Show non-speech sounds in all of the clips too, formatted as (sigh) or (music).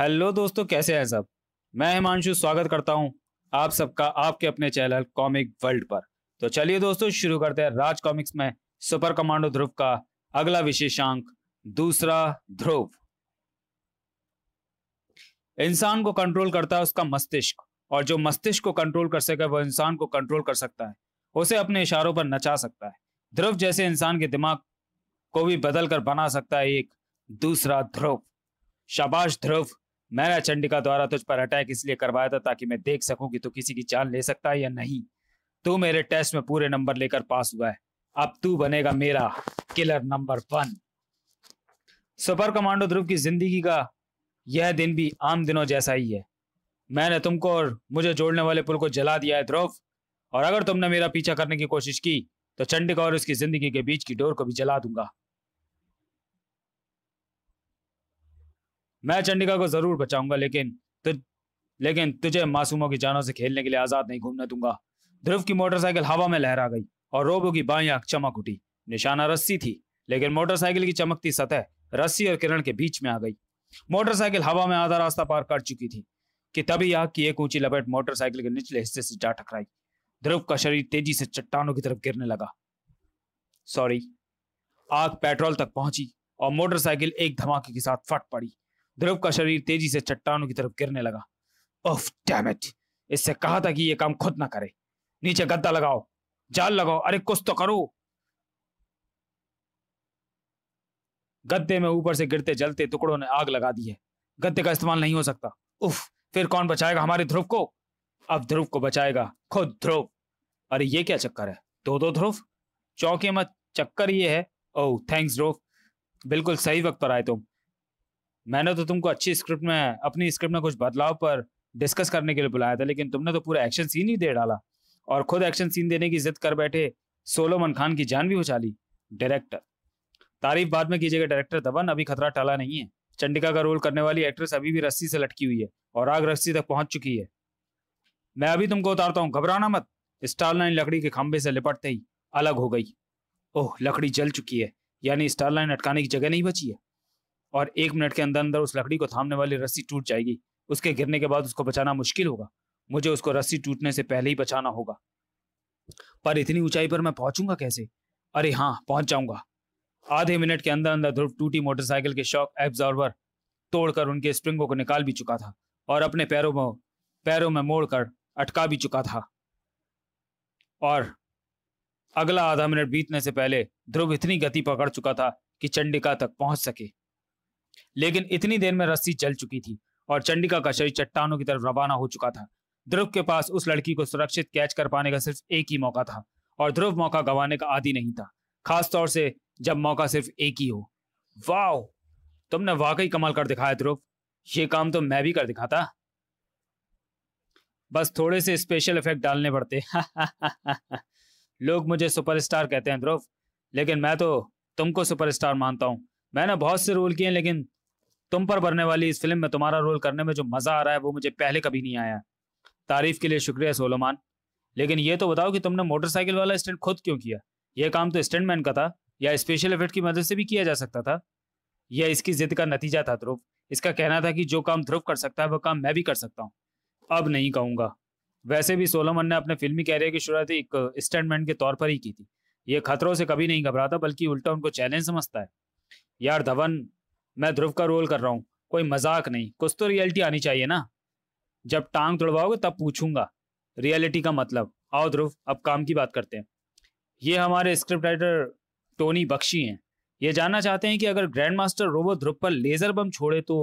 Hello दोस्तों कैसे हैं सब मैं हिमांशु स्वागत करता हूं आप सबका आपके अपने चैनल कॉमिक वर्ल्ड पर तो चलिए दोस्तों शुरू करते हैं राज कॉमिक्स में सुपर कमांडो ध्रुव का अगला विशेषांक दूसरा ध्रुव इंसान को कंट्रोल करता है उसका मस्तिष्क और जो मस्तिष्क को कंट्रोल कर सके वो इंसान को कंट्रोल कर सकता है उसे अपने इशारों पर नचा सकता है ध्रुव जैसे इंसान के दिमाग को भी बदल कर बना सकता है एक दूसरा ध्रुव शाबाश ध्रुव मैंने चंडिका द्वारा तुझ पर अटैक इसलिए करवाया था ताकि मैं देख सकूं कि तू तो किसी की जान ले सकता है या नहीं तू मेरे टेस्ट में पूरे नंबर लेकर पास हुआ है अब तू बनेगा मेरा killer number one super commando Dhruv की जिंदगी का यह दिन भी आम दिनों जैसा ही है मैंने तुमको और मुझे जोड़ने वाले पुल को जला दिया है ध्रुव और अगर तुमने मेरा पीछा करने की कोशिश की तो चंडिका और उसकी जिंदगी के बीच की डोर को भी जला दूंगा मैं चंडिका को जरूर बचाऊंगा लेकिन तु, लेकिन तुझे मासूमों की जानों से खेलने के लिए आजाद नहीं घूमने दूंगा ध्रुव की मोटरसाइकिल हवा में लहरा गई और रोबो की बाई आंख चमक उठी निशाना रस्सी थी लेकिन मोटरसाइकिल की चमकती सतह रस्सी और किरण के बीच में आ गई मोटरसाइकिल हवा में आधा रास्ता पार कर चुकी थी कि तभी आग की एक ऊंची लपेट मोटरसाइकिल के निचले हिस्से से जा टकराई ध्रुव का शरीर तेजी से चट्टानों की तरफ गिरने लगा सॉरी आग पेट्रोल तक पहुंची और मोटरसाइकिल एक धमाके के साथ फट पड़ी ध्रुव का शरीर तेजी से चट्टानों की तरफ गिरने लगा ओफ डैमेट इससे कहा था कि यह काम खुद ना करे नीचे गद्दा लगाओ जाल लगाओ अरे कुछ तो करो गद्दे में ऊपर से गिरते जलते टुकड़ों ने आग लगा दी है गद्दे का इस्तेमाल नहीं हो सकता उफ फिर कौन बचाएगा हमारे ध्रुव को अब ध्रुव को बचाएगा खुद ध्रुव अरे ये क्या चक्कर है दो दो ध्रुव चौके मत चक्कर ये है ओह थैंक्स ध्रुव बिल्कुल सही वक्त पर आए तुम मैंने तो तुमको अच्छी स्क्रिप्ट में अपनी स्क्रिप्ट में कुछ बदलाव पर डिस्कस करने के लिए बुलाया था लेकिन तुमने तो पूरा एक्शन सीन ही दे डाला और खुद एक्शन सीन देने की जिद कर बैठे सोलोमन खान की जान भी उछाली डायरेक्टर तारीफ बाद में कीजिएगा डायरेक्टर धवन अभी खतरा टाला नहीं है चंडिका का रोल करने वाली एक्ट्रेस अभी भी रस्सी से लटकी हुई है और आग रस्सी तक पहुंच चुकी है मैं अभी तुमको उतारता हूँ घबराना मत स्टार लाइन लकड़ी के खंभे से लिपटते ही अलग हो गई ओह लकड़ी जल चुकी है यानी स्टार लाइन अटकाने की जगह नहीं बची है और एक मिनट के अंदर अंदर उस लकड़ी को थामने वाली रस्सी टूट जाएगी उसके गिरने के बाद उसको बचाना मुश्किल होगा मुझे उसको रस्सी टूटने से पहले ही बचाना होगा पर इतनी ऊंचाई पर मैं पहुंचूंगा कैसे अरे हाँ पहुंच जाऊंगा आधे मिनट के अंदर अंदर ध्रुव टूटी मोटरसाइकिल के शॉक एब्जॉर्वर तोड़कर उनके स्प्रिंगों को निकाल भी चुका था और अपने पैरों में पैरों में मोड़कर अटका भी चुका था और अगला आधा मिनट बीतने से पहले ध्रुव इतनी गति पकड़ चुका था कि चंडिका तक पहुंच सके लेकिन इतनी देर में रस्सी चल चुकी थी और चंडिका का शरीर चट्टानों की तरफ रवाना हो चुका था ध्रुव के पास उस लड़की को सुरक्षित कैच कर पाने का सिर्फ एक ही मौका था और ध्रुव मौका गंवाने का आदि नहीं था खासतौर से जब मौका सिर्फ एक ही हो वाह तुमने वाकई कमाल कर दिखाया ध्रुव ये काम तो मैं भी कर दिखाता बस थोड़े से स्पेशल इफेक्ट डालने पड़ते (laughs) लोग मुझे सुपरस्टार कहते हैं ध्रुव लेकिन मैं तो तुमको सुपरस्टार मानता हूं मैंने बहुत से रोल किए हैं लेकिन तुम पर बनने वाली इस फिल्म में तुम्हारा रोल करने में जो मज़ा आ रहा है वो मुझे पहले कभी नहीं आया तारीफ के लिए शुक्रिया सोलोमान लेकिन ये तो बताओ कि तुमने मोटरसाइकिल वाला स्टैंड खुद क्यों किया यह काम तो स्टैंडमैन का था या स्पेशल इफेक्ट की मदद से भी किया जा सकता था यह इसकी जिद का नतीजा था ध्रुव इसका कहना था कि जो काम ध्रुव कर सकता है वह काम मैं भी कर सकता हूँ अब नहीं कहूंगा वैसे भी सोलोमन ने अपने फिल्मी कैरियर की शुरुआत एक स्टैंडमैन के तौर पर ही की थी ये खतरों से कभी नहीं घबराता बल्कि उल्टा उनको चैलेंज समझता है यार धवन मैं ध्रुव का रोल कर रहा हूँ कोई मजाक नहीं कुछ तो रियलिटी आनी चाहिए ना जब टांग तोड़वाओगे तब पूछूंगा रियलिटी का मतलब आओ ध्रुव अब काम की बात करते हैं ये हमारे स्क्रिप्ट राइटर टोनी बख्शी हैं ये जानना चाहते हैं कि अगर ग्रैंड मास्टर रोबो ध्रुव पर लेजर बम छोड़े तो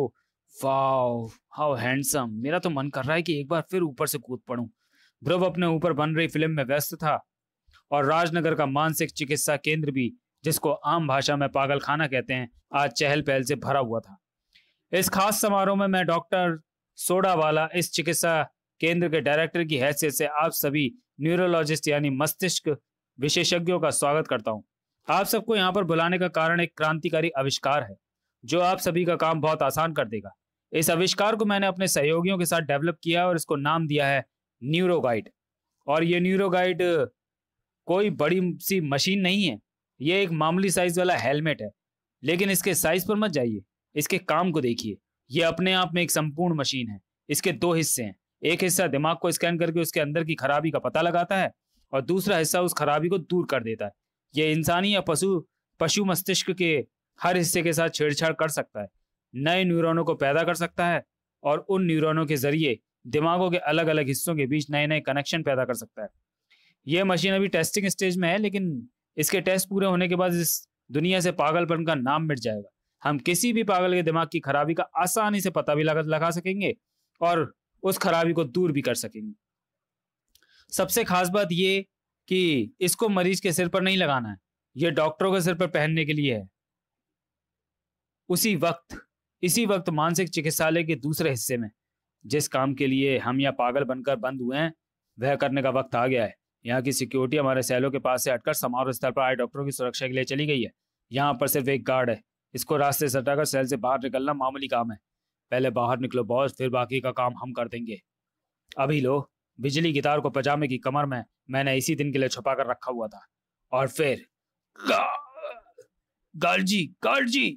वाओ हाउ हैंडसम मेरा तो मन कर रहा है कि एक बार फिर ऊपर से कूद पड़ूं ध्रुव अपने ऊपर बन रही फिल्म में व्यस्त था और राजनगर का मानसिक चिकित्सा केंद्र भी जिसको आम भाषा में पागल खाना कहते हैं आज चहल पहल से भरा हुआ था इस खास समारोह में मैं डॉक्टर सोडावाला इस चिकित्सा केंद्र के डायरेक्टर की हैसियत से आप सभी न्यूरोलॉजिस्ट यानी मस्तिष्क विशेषज्ञों का स्वागत करता हूँ आप सबको यहाँ पर बुलाने का कारण एक क्रांतिकारी आविष्कार है जो आप सभी का काम बहुत आसान कर देगा इस आविष्कार को मैंने अपने सहयोगियों के साथ डेवलप किया और इसको नाम दिया है न्यूरो गाइड और ये न्यूरो गाइड कोई बड़ी सी मशीन नहीं है ये एक मामूली साइज वाला हेलमेट है लेकिन इसके साइज पर मत जाइए इसके काम को देखिए यह अपने आप में एक संपूर्ण मशीन है इसके दो हिस्से हैं एक हिस्सा दिमाग को स्कैन करके उसके अंदर की खराबी का पता लगाता है और दूसरा हिस्सा उस खराबी को दूर कर देता है यह इंसानी या पशु पशु मस्तिष्क के हर हिस्से के साथ छेड़छाड़ कर सकता है नए न्यूरोनों को पैदा कर सकता है और उन न्यूरोनों के जरिए दिमागों के अलग अलग हिस्सों के बीच नए नए कनेक्शन पैदा कर सकता है यह मशीन अभी टेस्टिंग स्टेज में है लेकिन इसके टेस्ट पूरे होने के बाद इस दुनिया से पागलपन का नाम मिट जाएगा हम किसी भी पागल के दिमाग की खराबी का आसानी से पता भी लगा लगा सकेंगे और उस खराबी को दूर भी कर सकेंगे सबसे खास बात ये कि इसको मरीज के सिर पर नहीं लगाना है ये डॉक्टरों के सिर पर पहनने के लिए है उसी वक्त इसी वक्त मानसिक चिकित्सालय के दूसरे हिस्से में जिस काम के लिए हम यह पागल बनकर बंद हुए हैं वह करने का वक्त आ गया है यहाँ की सिक्योरिटी हमारे सैलो के पास से हटकर समारोह स्थल पर आए डॉक्टरों की सुरक्षा के लिए चली गई है यहाँ पर सिर्फ एक गार्ड है इसको रास्ते से हटाकर सेल से बाहर निकलना मामूली काम है पहले बाहर निकलो बॉस फिर बाकी का काम हम कर देंगे अभी लो बिजली गिटार को पजामे की कमर में मैंने इसी दिन के लिए छुपा कर रखा हुआ था और फिर गार्ड जी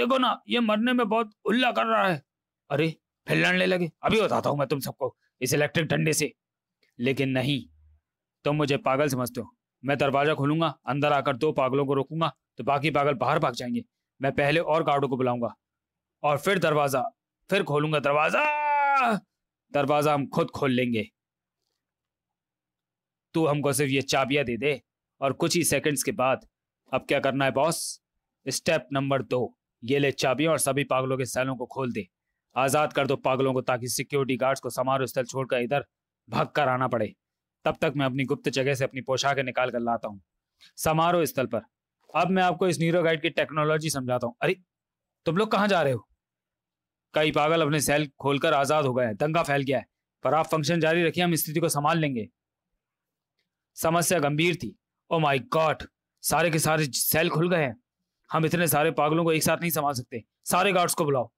देखो ना ये मरने में बहुत उल्ला कर रहा है अरे फिर लड़ने लगे अभी बताता हूँ मैं तुम सबको इस इलेक्ट्रिक डंडे से लेकिन नहीं तुम मुझे पागल समझते हो मैं दरवाजा खोलूंगा अंदर आकर दो पागलों को रोकूंगा तो बाकी पागल बाहर भाग जाएंगे मैं पहले और गार्डों को बुलाऊंगा और फिर दरवाजा फिर खोलूंगा दरवाजा दरवाजा हम खुद खोल लेंगे तू हमको सिर्फ ये चाबियां दे दे और कुछ ही सेकंड्स के बाद अब क्या करना है बॉस स्टेप नंबर दो ये ले चाबियां और सभी पागलों के सैलों को खोल दे आजाद कर दो पागलों को ताकि सिक्योरिटी गार्ड्स को समारोह स्थल छोड़कर इधर भाग कर आना पड़े तब तक मैं अपनी गुप्त जगह से अपनी पोशाकें निकाल कर लाता हूँ समारोह स्थल पर अब मैं आपको इस न्यूरो गाइड की टेक्नोलॉजी समझाता हूँ अरे तुम लोग कहाँ जा रहे हो कई पागल अपने सेल खोलकर आजाद हो गए हैं दंगा फैल गया है पर आप फंक्शन जारी रखिए हम स्थिति को संभाल लेंगे समस्या गंभीर थी ओ माय गॉड सारे के सारे सेल खुल गए हैं हम इतने सारे पागलों को एक साथ नहीं संभाल सकते सारे गार्ड्स को बुलाओ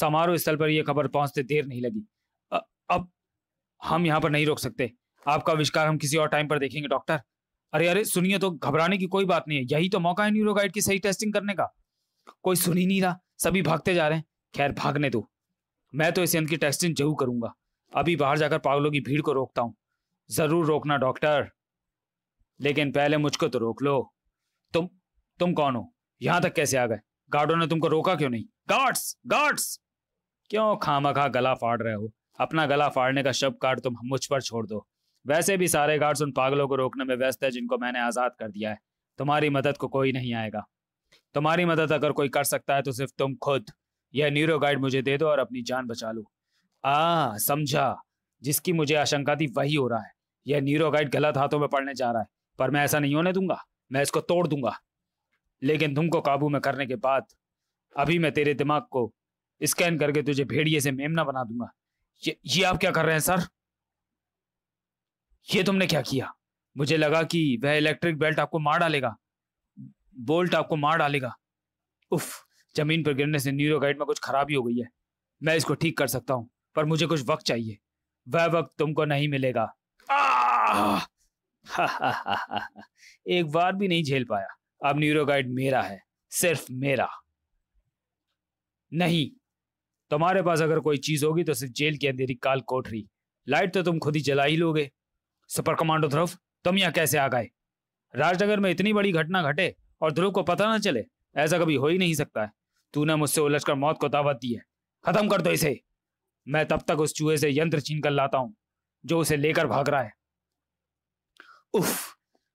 समारोह स्थल पर यह खबर पहुंचते देर नहीं लगी अ, अब हम यहाँ पर नहीं रोक सकते आपका आविष्कार हम किसी और टाइम पर देखेंगे डॉक्टर अरे अरे सुनिए तो घबराने की कोई बात नहीं है यही तो मौका है न्यूरोगाइड की सही टेस्टिंग करने का कोई सुन ही नहीं रहा सभी भागते जा रहे हैं खैर भागने दो मैं तो इस यंत्र की टेस्टिंग जरूर करूंगा अभी बाहर जाकर पागलों की भीड़ को रोकता हूँ जरूर रोकना डॉक्टर लेकिन पहले मुझको तो रोक लो तुम तुम कौन हो यहां तक कैसे आ गए गार्डों ने तुमको रोका क्यों नहीं गार्ड्स गार्ड्स क्यों खामा खा गला फाड़ रहे हो अपना गला फाड़ने का शब्द काट तुम मुझ पर छोड़ दो वैसे भी सारे गार्ड्स उन पागलों को रोकने में व्यस्त है जिनको मैंने आज़ाद कर दिया है तुम्हारी मदद को कोई नहीं आएगा तुम्हारी मदद अगर कोई कर सकता है तो सिर्फ तुम खुद यह न्यूरो गाइड मुझे दे दो और अपनी जान बचा लो आ समझा जिसकी मुझे आशंका थी वही हो रहा है यह न्यूरो गाइड गलत हाथों में पड़ने जा रहा है पर मैं ऐसा नहीं होने दूंगा मैं इसको तोड़ दूंगा लेकिन तुमको काबू में करने के बाद अभी मैं तेरे दिमाग को स्कैन करके तुझे भेड़िए से मेमना बना दूंगा ये ये आप क्या कर रहे हैं सर ये तुमने क्या किया मुझे लगा कि वह इलेक्ट्रिक बेल्ट आपको मार डालेगा बोल्ट आपको मार डालेगा उफ जमीन पर गिरने से न्यूरो गाइड में कुछ खराबी हो गई है मैं इसको ठीक कर सकता हूँ पर मुझे कुछ वक्त चाहिए वह वक्त तुमको नहीं मिलेगा एक बार भी नहीं झेल पाया अब न्यूरो गाइड मेरा है सिर्फ मेरा नहीं तुम्हारे पास अगर कोई चीज होगी तो सिर्फ जेल की अंधेरी काल कोठरी लाइट तो तुम खुद ही जला ही लोगे सुपर कमांडो ध्रुव तुम यहाँ कैसे आ गए राजनगर में इतनी बड़ी घटना घटे और ध्रुव को पता ना चले ऐसा कभी हो ही नहीं सकता है तूने मुझसे उलझकर मौत को दावत दी है खत्म कर दो इसे मैं तब तक उस चूहे से यंत्र छीन कर लाता हूँ जो उसे लेकर भाग रहा है उफ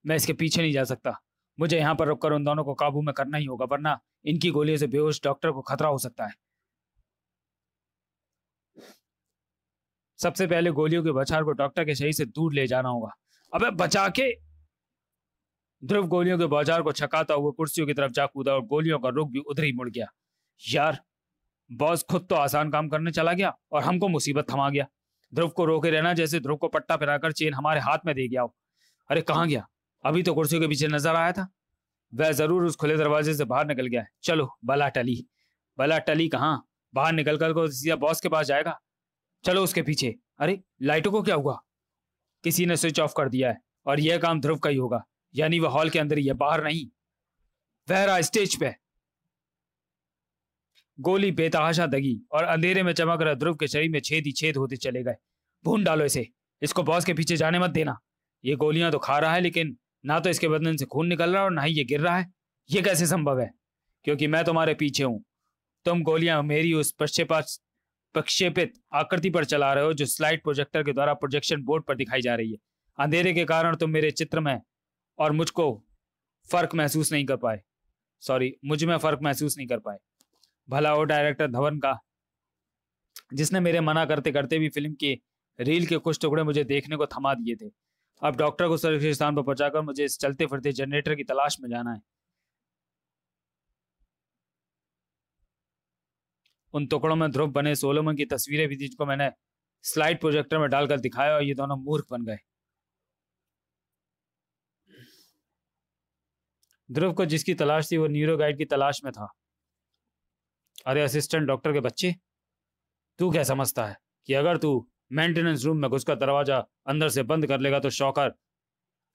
मैं इसके पीछे नहीं जा सकता मुझे यहाँ पर रुककर उन दोनों को काबू में करना ही होगा वरना इनकी गोलियों से बेहोश डॉक्टर को खतरा हो सकता है सबसे पहले गोलियों के बछार को डॉक्टर के शरीर से दूर ले जाना होगा अब बचा के ध्रुव गोलियों के बाजार को छकाता हुआ कुर्सियों की तरफ जा कूदा और गोलियों का रुख भी उधर ही मुड़ गया यार बॉस खुद तो आसान काम करने चला गया और हमको मुसीबत थमा गया ध्रुव को रोके रहना जैसे ध्रुव को पट्टा फिराकर चेन हमारे हाथ में दे गया हो अरे कहा गया अभी तो कुर्सियों के पीछे नजर आया था वह जरूर उस खुले दरवाजे से बाहर निकल गया चलो बला टली बला टली कहाँ बाहर निकल कर को तो सीधा बॉस के पास जाएगा चलो उसके पीछे अरे लाइटों को क्या हुआ किसी ने स्विच ऑफ कर दिया है और यह काम ध्रुव का ही होगा यानी वह हॉल के अंदर ही है बाहर नहीं रहा स्टेज पे गोली बेतहाशा दगी और अंधेरे में चमक रहा ध्रुव के शरीर में छेद ही छेद होते चले गए भून डालो इसे इसको बॉस के पीछे जाने मत देना ये गोलियां तो खा रहा है लेकिन ना तो इसके बदन से खून निकल रहा और ना ही ये गिर रहा है ये कैसे संभव है क्योंकि मैं तुम्हारे पीछे हूं तुम गोलियां मेरी उस पश्चिम प्रक्षेपित आकृति पर चला रहे हो जो स्लाइड प्रोजेक्टर के द्वारा प्रोजेक्शन बोर्ड पर दिखाई जा रही है अंधेरे के कारण तुम मेरे चित्र में और मुझको फर्क महसूस नहीं कर पाए सॉरी मुझ में फर्क महसूस नहीं कर पाए भला वो डायरेक्टर धवन का जिसने मेरे मना करते करते भी फिल्म के रील के कुछ टुकड़े मुझे देखने को थमा दिए थे अब डॉक्टर को सुरक्षित स्थान पर पहुंचाकर मुझे इस चलते फिरते जनरेटर की तलाश में जाना है उन टुकड़ों में ध्रुव बने सोलोमन की तस्वीरें भी जिनको मैंने स्लाइड प्रोजेक्टर में डालकर दिखाया और ये दोनों मूर्ख बन गए ध्रुव को जिसकी तलाश थी वो न्यूरो गाइड की तलाश में था अरे असिस्टेंट डॉक्टर के बच्चे तू क्या समझता है कि अगर तू मेंटेनेंस रूम में घुसकर दरवाजा अंदर से बंद कर लेगा तो शौकर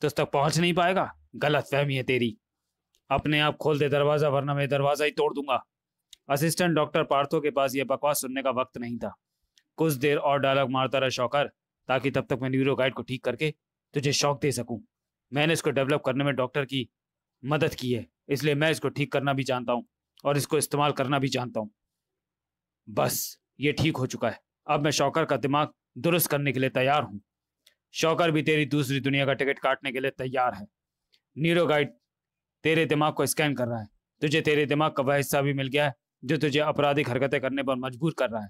तुझ तक पहुंच नहीं पाएगा गलत फहमी है तेरी अपने आप खोल दे दरवाजा वरना मैं दरवाजा ही तोड़ दूंगा असिस्टेंट डॉक्टर पार्थो के पास यह बकवास सुनने का वक्त नहीं था कुछ देर और डायलॉग मारता रहा शौकर ताकि तब तक मैं न्यूरो गाइड को ठीक करके तुझे शौक दे सकूं मैंने इसको डेवलप करने में डॉक्टर की मदद की है इसलिए मैं इसको ठीक करना भी जानता हूँ और इसको इस्तेमाल करना भी जानता हूँ बस ये ठीक हो चुका है अब मैं शौकर का दिमाग दुरुस्त करने के लिए तैयार हूँ शौकर भी तेरी दूसरी दुनिया का टिकट काटने के लिए तैयार है न्यूरो गाइड तेरे दिमाग को स्कैन कर रहा है तुझे तेरे दिमाग का वह हिस्सा भी मिल गया है जो तुझे आपराधिक हरकतें करने पर मजबूर कर रहा है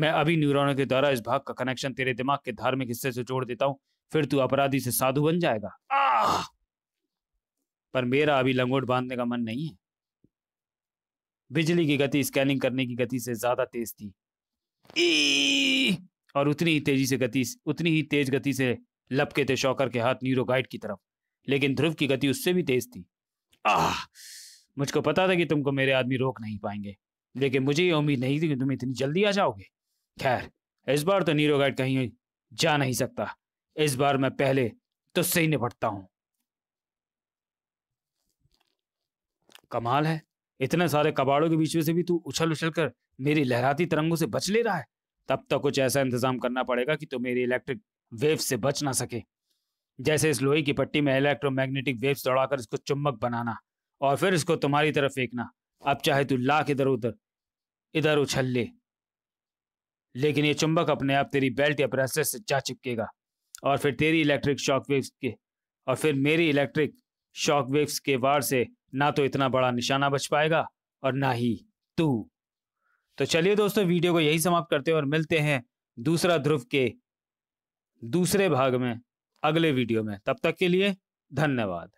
मैं अभी न्यूरोनों के द्वारा इस भाग का कनेक्शन तेरे दिमाग के धार्मिक हिस्से से जोड़ देता हूँ फिर तू अपराधी से साधु बन जाएगा आह! पर मेरा अभी लंगोट बांधने का मन नहीं है बिजली की गति स्कैनिंग करने की गति से ज्यादा तेज थी और उतनी ही तेजी से गति उतनी ही तेज गति से लपके थे शौकर के हाथ न्यूरो गाइड की तरफ लेकिन ध्रुव की गति उससे भी तेज थी आह मुझको पता था कि तुमको मेरे आदमी रोक नहीं पाएंगे लेकिन मुझे ये उम्मीद नहीं थी कि तुम इतनी जल्दी आ जाओगे खैर इस बार तो नीरो गाइड कहीं जा नहीं सकता इस बार मैं पहले तुझसे ही निपटता हूं कमाल है इतने सारे कबाड़ों के बीच में से भी तू उछल उछल कर मेरी लहराती तरंगों से बच ले रहा है तब तक तो कुछ ऐसा इंतजाम करना पड़ेगा कि तू मेरी इलेक्ट्रिक वेव से बच ना सके जैसे इस लोहे की पट्टी में इलेक्ट्रोमैग्नेटिक वेव्स दौड़ाकर इसको चुम्बक बनाना और फिर इसको तुम्हारी तरफ फेंकना अब चाहे तू लाख इधर उधर इधर उछल ले लेकिन ये चुंबक अपने आप तेरी बेल्ट या ब्रेसलेट से जा चिपकेगा और फिर तेरी इलेक्ट्रिक शॉक वेव्स के और फिर मेरी इलेक्ट्रिक शॉक वेव्स के वार से ना तो इतना बड़ा निशाना बच पाएगा और ना ही तू तो चलिए दोस्तों वीडियो को यही समाप्त करते हैं और मिलते हैं दूसरा ध्रुव के दूसरे भाग में अगले वीडियो में तब तक के लिए धन्यवाद